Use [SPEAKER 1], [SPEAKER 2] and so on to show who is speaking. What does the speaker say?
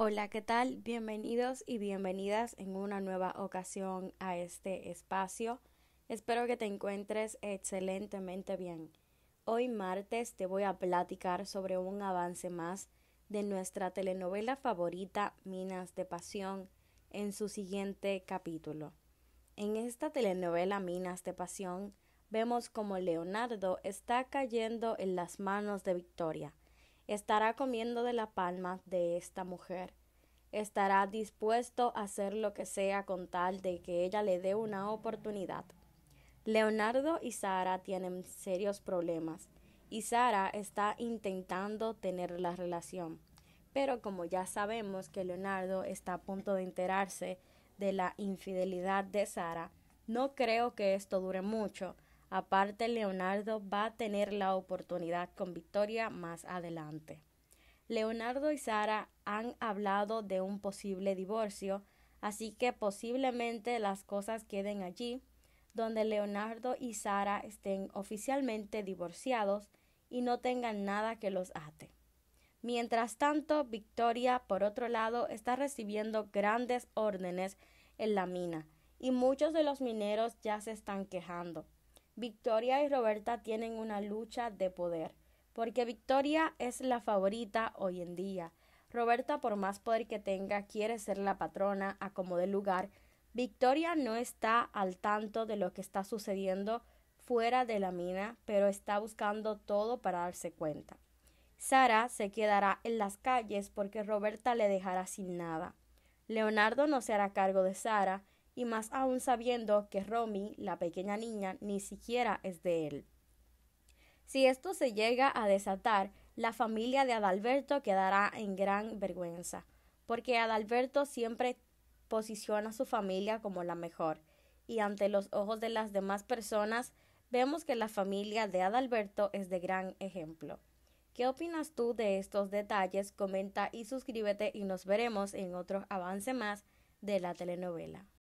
[SPEAKER 1] Hola, ¿qué tal? Bienvenidos y bienvenidas en una nueva ocasión a este espacio. Espero que te encuentres excelentemente bien. Hoy martes te voy a platicar sobre un avance más de nuestra telenovela favorita Minas de Pasión en su siguiente capítulo. En esta telenovela Minas de Pasión vemos como Leonardo está cayendo en las manos de Victoria, estará comiendo de la palma de esta mujer. Estará dispuesto a hacer lo que sea con tal de que ella le dé una oportunidad. Leonardo y Sara tienen serios problemas y Sara está intentando tener la relación. Pero como ya sabemos que Leonardo está a punto de enterarse de la infidelidad de Sara, no creo que esto dure mucho Aparte, Leonardo va a tener la oportunidad con Victoria más adelante. Leonardo y Sara han hablado de un posible divorcio, así que posiblemente las cosas queden allí, donde Leonardo y Sara estén oficialmente divorciados y no tengan nada que los ate. Mientras tanto, Victoria, por otro lado, está recibiendo grandes órdenes en la mina, y muchos de los mineros ya se están quejando. Victoria y Roberta tienen una lucha de poder, porque Victoria es la favorita hoy en día. Roberta, por más poder que tenga, quiere ser la patrona a como lugar. Victoria no está al tanto de lo que está sucediendo fuera de la mina, pero está buscando todo para darse cuenta. Sara se quedará en las calles porque Roberta le dejará sin nada. Leonardo no se hará cargo de Sara y más aún sabiendo que Romy, la pequeña niña, ni siquiera es de él. Si esto se llega a desatar, la familia de Adalberto quedará en gran vergüenza, porque Adalberto siempre posiciona a su familia como la mejor, y ante los ojos de las demás personas vemos que la familia de Adalberto es de gran ejemplo. ¿Qué opinas tú de estos detalles? Comenta y suscríbete y nos veremos en otro avance más de la telenovela.